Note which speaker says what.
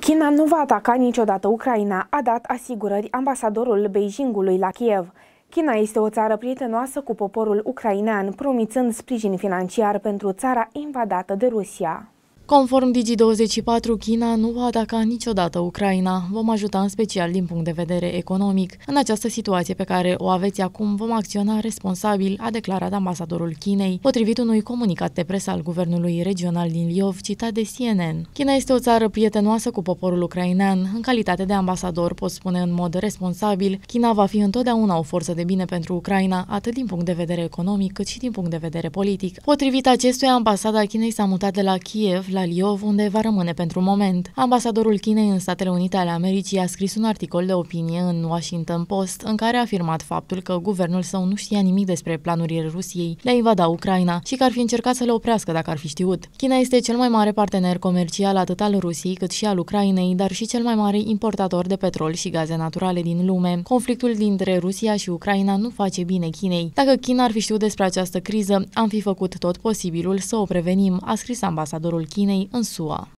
Speaker 1: China nu va ataca niciodată Ucraina, a dat asigurări ambasadorul Beijingului la Kiev. China este o țară prietenoasă cu poporul ucrainean, promițând sprijin financiar pentru țara invadată de Rusia. Conform Digi24, China
Speaker 2: nu va ataca niciodată Ucraina. Vom ajuta în special din punct de vedere economic. În această situație pe care o aveți acum, vom acționa responsabil, a declarat ambasadorul Chinei, potrivit unui comunicat de presă al guvernului regional din Liov, citat de CNN. China este o țară prietenoasă cu poporul ucrainean. În calitate de ambasador, pot spune în mod responsabil, China va fi întotdeauna o forță de bine pentru Ucraina, atât din punct de vedere economic, cât și din punct de vedere politic. Potrivit acestuia, ambasada Chinei s-a mutat de la Kiev la la Liov, unde va rămâne pentru moment. Ambasadorul Chinei în Statele Unite ale Americii a scris un articol de opinie în Washington Post, în care a afirmat faptul că guvernul său nu știa nimic despre planurile Rusiei de a invada Ucraina și că ar fi încercat să le oprească dacă ar fi știut. China este cel mai mare partener comercial atât al Rusiei cât și al Ucrainei, dar și cel mai mare importator de petrol și gaze naturale din lume. Conflictul dintre Rusia și Ucraina nu face bine Chinei. Dacă China ar fi știut despre această criză, am fi făcut tot posibilul să o prevenim, a scris ambasadorul Chinei بيني أنسوا